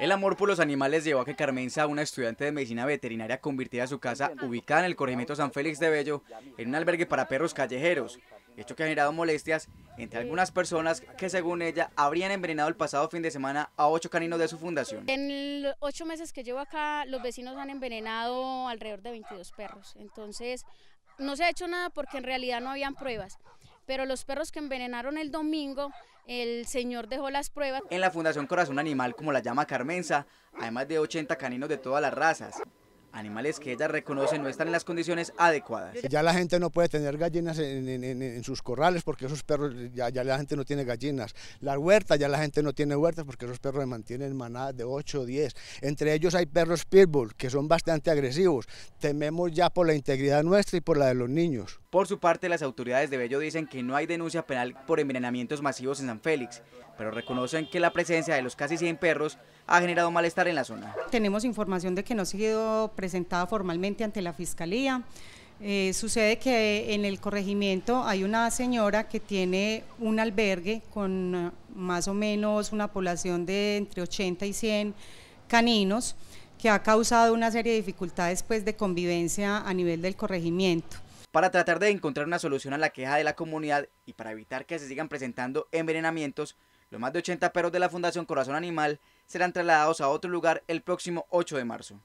El amor por los animales llevó a que Carmenza, una estudiante de medicina veterinaria, convirtiera su casa, ubicada en el corregimiento San Félix de Bello, en un albergue para perros callejeros, hecho que ha generado molestias entre algunas personas que, según ella, habrían envenenado el pasado fin de semana a ocho caninos de su fundación. En los ocho meses que llevo acá, los vecinos han envenenado alrededor de 22 perros, entonces no se ha hecho nada porque en realidad no habían pruebas pero los perros que envenenaron el domingo, el señor dejó las pruebas. En la Fundación Corazón Animal, como la llama Carmenza, hay más de 80 caninos de todas las razas, animales que ella reconoce no están en las condiciones adecuadas. Ya la gente no puede tener gallinas en, sus corrales porque esos perros, ya, la gente no tiene gallinas. Las huertas, ya la gente no tiene huertas porque esos perros mantienen manadas de 8 o 10. Entre ellos hay perros pitbull que son bastante agresivos. Tememos ya por la integridad nuestra y por la de los niños. Por su parte, las autoridades de Bello dicen que no hay denuncia penal por envenenamientos masivos en San Félix, pero reconocen que la presencia de los casi 100 perros ha generado malestar en la zona. Tenemos información de que no ha sido presentada formalmente ante la Fiscalía. Eh, sucede que en el corregimiento hay una señora que tiene un albergue con eh, más o menos una población de entre 80 y 100 caninos que ha causado una serie de dificultades pues, de convivencia a nivel del corregimiento para tratar de encontrar una solución a la queja de la comunidad y para evitar que se sigan presentando envenenamientos, los más de 80 perros de la Fundación Corazón Animal serán trasladados a otro lugar el próximo 8 de marzo.